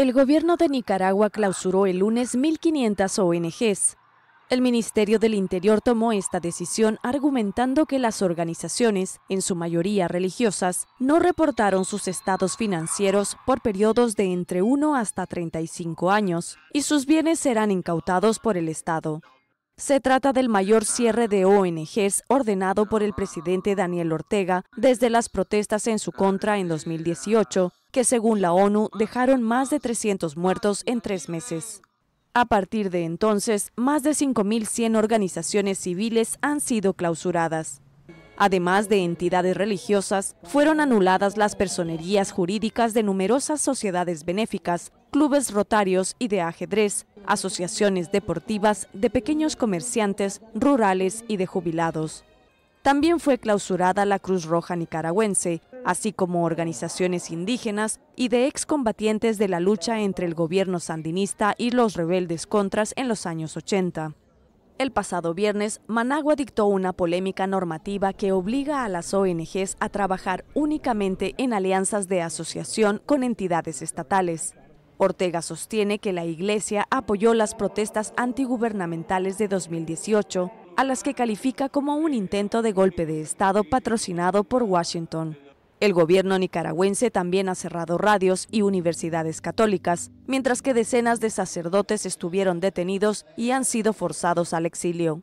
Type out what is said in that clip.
El gobierno de Nicaragua clausuró el lunes 1.500 ONGs. El Ministerio del Interior tomó esta decisión argumentando que las organizaciones, en su mayoría religiosas, no reportaron sus estados financieros por periodos de entre 1 hasta 35 años y sus bienes serán incautados por el Estado. Se trata del mayor cierre de ONGs ordenado por el presidente Daniel Ortega desde las protestas en su contra en 2018, que según la ONU dejaron más de 300 muertos en tres meses. A partir de entonces, más de 5.100 organizaciones civiles han sido clausuradas. Además de entidades religiosas, fueron anuladas las personerías jurídicas de numerosas sociedades benéficas, clubes rotarios y de ajedrez, asociaciones deportivas de pequeños comerciantes, rurales y de jubilados. También fue clausurada la Cruz Roja Nicaragüense, así como organizaciones indígenas y de excombatientes de la lucha entre el gobierno sandinista y los rebeldes contras en los años 80. El pasado viernes, Managua dictó una polémica normativa que obliga a las ONGs a trabajar únicamente en alianzas de asociación con entidades estatales. Ortega sostiene que la Iglesia apoyó las protestas antigubernamentales de 2018, a las que califica como un intento de golpe de Estado patrocinado por Washington. El gobierno nicaragüense también ha cerrado radios y universidades católicas, mientras que decenas de sacerdotes estuvieron detenidos y han sido forzados al exilio.